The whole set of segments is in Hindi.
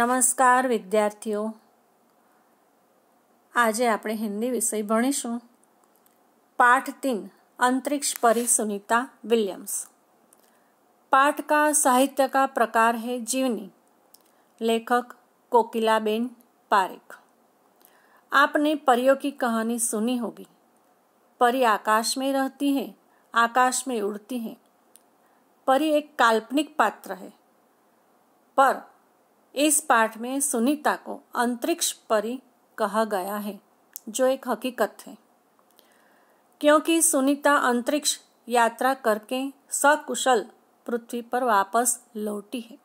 નમસ્કાર વિદ્યાર્થીઓ આજે આપણે હિન્દી વિષય ભણીશું પાઠ તીન अंतरिक्ष परी सुनीता विलियम्स पाठ का साहित्य का प्रकार है जीवनी लेखक कोकिलाबेन पारेख आपने परियों की कहानी सुनी होगी परी आकाश में रहती है आकाश में उड़ती है परी एक काल्पनिक पात्र है पर इस पाठ में सुनीता को अंतरिक्ष परी कहा गया है जो एक हकीकत है क्योंकि सुनीता अंतरिक्ष यात्रा करके सकुशल पृथ्वी पर वापस लौटी है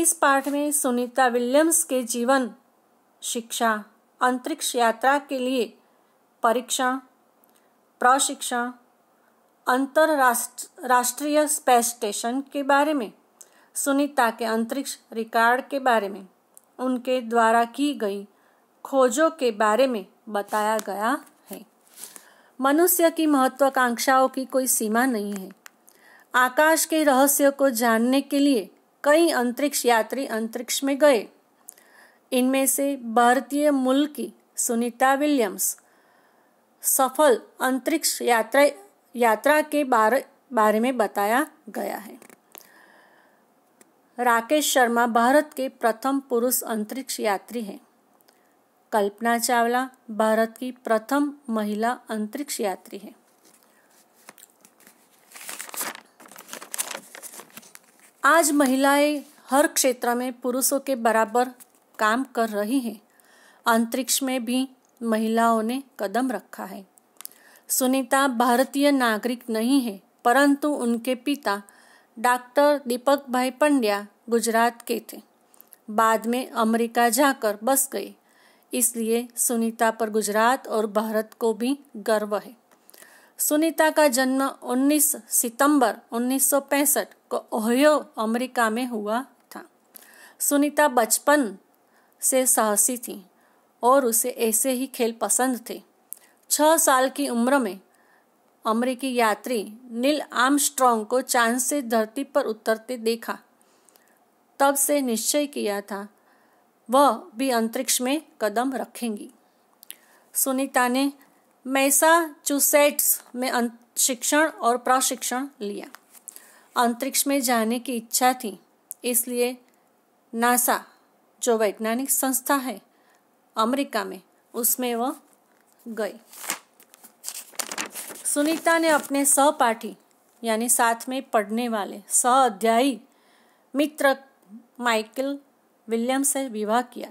इस पाठ में सुनीता विलियम्स के जीवन शिक्षा अंतरिक्ष यात्रा के लिए परीक्षा प्रशिक्षण अंतरराष्ट्रीय स्पेस स्टेशन के बारे में सुनीता के अंतरिक्ष रिकॉर्ड के बारे में उनके द्वारा की गई खोजों के बारे में बताया गया है मनुष्य की महत्वाकांक्षाओं की कोई सीमा नहीं है आकाश के रहस्यों को जानने के लिए कई अंतरिक्ष यात्री अंतरिक्ष में गए इनमें से भारतीय मूल की सुनीता विलियम्स सफल अंतरिक्ष यात्रा यात्रा के बारे बारे में बताया गया है राकेश शर्मा भारत के प्रथम पुरुष अंतरिक्ष यात्री हैं कल्पना चावला भारत की प्रथम महिला अंतरिक्ष यात्री हैं आज महिलाएं हर क्षेत्र में पुरुषों के बराबर काम कर रही हैं अंतरिक्ष में भी महिलाओं ने कदम रखा है सुनीता भारतीय नागरिक नहीं है परंतु उनके पिता डॉक्टर दीपक भाई पंड्या गुजरात के थे बाद में अमेरिका जाकर बस गए इसलिए सुनीता पर गुजरात और भारत को भी गर्व है सुनीता का जन्म 19 सितंबर 1965 को ओहियो अमेरिका में हुआ था सुनीता बचपन से साहसी थी और उसे ऐसे ही खेल पसंद थे छः साल की उम्र में अमेरिकी यात्री नील आर्मस्ट्रांग को चांद से धरती पर उतरते देखा तब से निश्चय किया था वह भी अंतरिक्ष में कदम रखेंगी सुनीता ने मैसाचुसेट्स में अं-, शिक्षण और प्रशिक्षण लिया अंतरिक्ष में जाने की इच्छा थी इसलिए नासा जो वैज्ञानिक संस्था है अमेरिका में उसमें वह गई सुनीता ने अपने सहपाठी यानी साथ में पढ़ने वाले सह अध्यायी मित्र माइकल विलियम्स से विवाह किया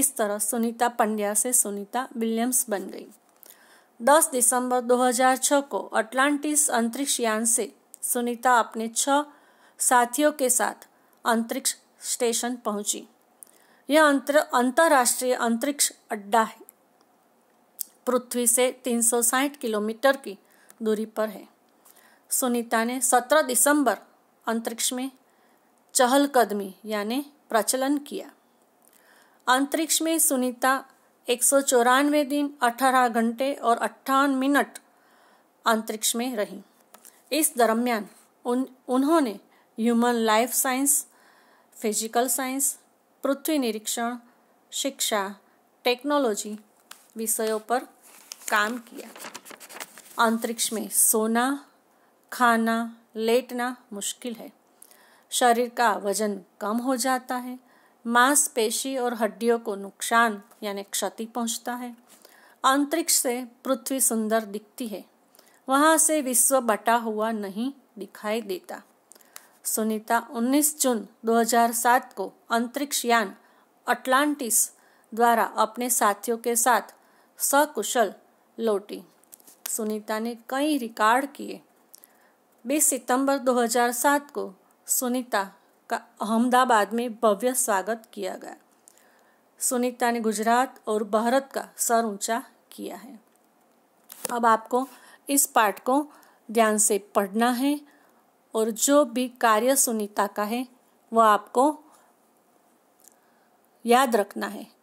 इस तरह सुनीता पंड्या से सुनीता विलियम्स बन गई 10 दिसंबर 2006 को अटलांटिस अंतरिक्ष यान से सुनीता अपने छह साथियों के साथ अंतरिक्ष स्टेशन पहुंची यह अंतर अंतर्राष्ट्रीय अंतरिक्ष अड्डा है पृथ्वी से तीन किलोमीटर की दूरी पर है सुनीता ने 17 दिसंबर अंतरिक्ष में चहलकदमी यानी प्रचलन किया अंतरिक्ष में सुनीता एक दिन 18 घंटे और अट्ठावन मिनट अंतरिक्ष में रही इस दरमियान उन उन्होंने human life science physical science पृथ्वी निरीक्षण शिक्षा टेक्नोलॉजी विषयों पर काम किया अंतरिक्ष में सोना खाना लेटना मुश्किल है शरीर का वजन कम हो जाता है मांसपेशी और हड्डियों को नुकसान यानी क्षति पहुंचता है अंतरिक्ष से पृथ्वी सुंदर दिखती है वहां से विश्व बटा हुआ नहीं दिखाई देता सुनीता 19 जून 2007 को अंतरिक्ष यान अटलांटिस द्वारा अपने साथियों के साथ सकुशल लौटी सुनीता ने कई रिकॉर्ड किए 20 सितंबर 2007 को सुनीता का अहमदाबाद में भव्य स्वागत किया गया सुनीता ने गुजरात और भारत का सर ऊंचा किया है अब आपको इस पाठ को ध्यान से पढ़ना है और जो भी कार्य सुनीता का है वह आपको याद रखना है